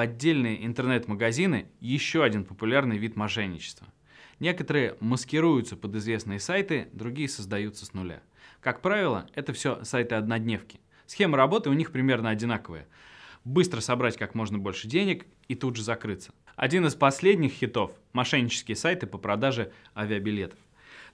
Поддельные интернет-магазины – еще один популярный вид мошенничества. Некоторые маскируются под известные сайты, другие создаются с нуля. Как правило, это все сайты-однодневки. Схема работы у них примерно одинаковая. Быстро собрать как можно больше денег и тут же закрыться. Один из последних хитов – мошеннические сайты по продаже авиабилетов.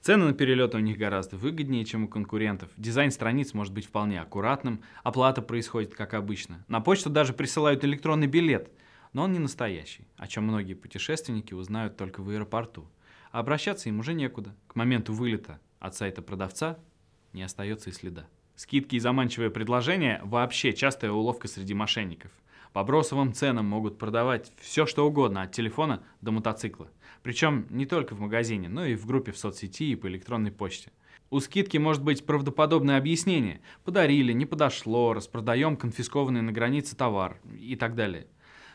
Цены на перелеты у них гораздо выгоднее, чем у конкурентов. Дизайн страниц может быть вполне аккуратным, оплата происходит как обычно. На почту даже присылают электронный билет, но он не настоящий, о чем многие путешественники узнают только в аэропорту. А обращаться им уже некуда. К моменту вылета от сайта продавца не остается и следа. Скидки и заманчивые предложения – вообще частая уловка среди мошенников. По бросовым ценам могут продавать все, что угодно, от телефона до мотоцикла. Причем не только в магазине, но и в группе в соцсети и по электронной почте. У скидки может быть правдоподобное объяснение. Подарили, не подошло, распродаем конфискованный на границе товар и так далее.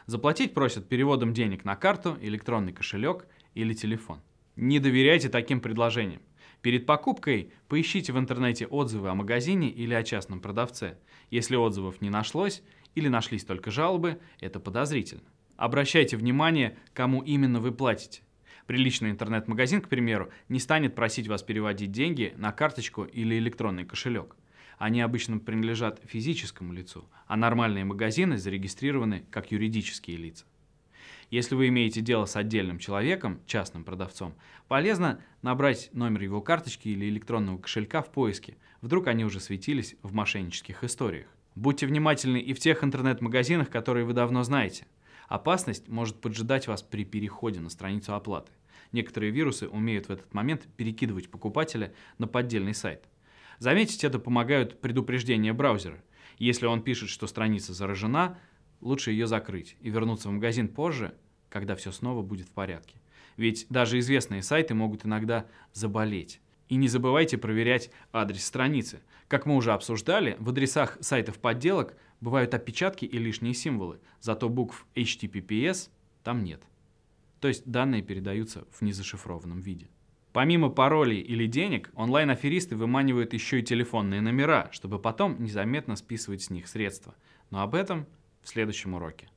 Заплатить просят переводом денег на карту, электронный кошелек или телефон. Не доверяйте таким предложениям. Перед покупкой поищите в интернете отзывы о магазине или о частном продавце. Если отзывов не нашлось или нашлись только жалобы, это подозрительно. Обращайте внимание, кому именно вы платите. Приличный интернет-магазин, к примеру, не станет просить вас переводить деньги на карточку или электронный кошелек. Они обычно принадлежат физическому лицу, а нормальные магазины зарегистрированы как юридические лица. Если вы имеете дело с отдельным человеком, частным продавцом, полезно набрать номер его карточки или электронного кошелька в поиске. Вдруг они уже светились в мошеннических историях. Будьте внимательны и в тех интернет-магазинах, которые вы давно знаете. Опасность может поджидать вас при переходе на страницу оплаты. Некоторые вирусы умеют в этот момент перекидывать покупателя на поддельный сайт. Заметить это помогают предупреждения браузера. Если он пишет, что страница заражена, лучше ее закрыть и вернуться в магазин позже, когда все снова будет в порядке. Ведь даже известные сайты могут иногда заболеть. И не забывайте проверять адрес страницы. Как мы уже обсуждали, в адресах сайтов подделок бывают опечатки и лишние символы, зато букв HTTPS там нет. То есть данные передаются в незашифрованном виде. Помимо паролей или денег, онлайн-аферисты выманивают еще и телефонные номера, чтобы потом незаметно списывать с них средства. Но об этом в следующем уроке.